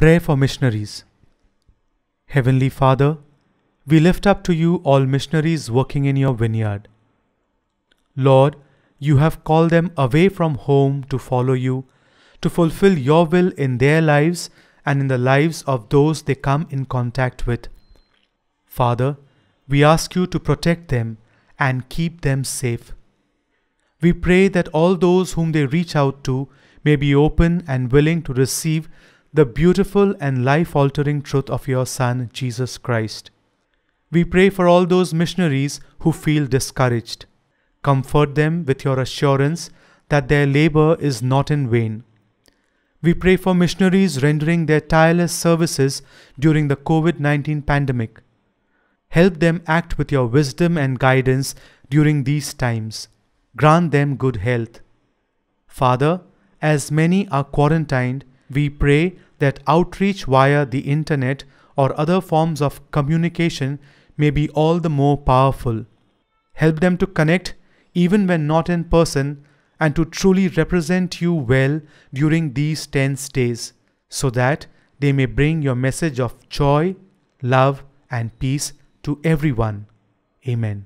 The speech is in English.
Prayer for Missionaries. Heavenly Father, we lift up to you all missionaries working in your vineyard. Lord, you have called them away from home to follow you, to fulfill your will in their lives and in the lives of those they come in contact with. Father, we ask you to protect them and keep them safe. We pray that all those whom they reach out to may be open and willing to receive the beautiful and life altering truth of your Son, Jesus Christ. We pray for all those missionaries who feel discouraged. Comfort them with your assurance that their labor is not in vain. We pray for missionaries rendering their tireless services during the COVID 19 pandemic. Help them act with your wisdom and guidance during these times. Grant them good health. Father, as many are quarantined, we pray that outreach via the internet or other forms of communication may be all the more powerful. Help them to connect even when not in person and to truly represent you well during these tense days so that they may bring your message of joy, love, and peace to everyone. Amen.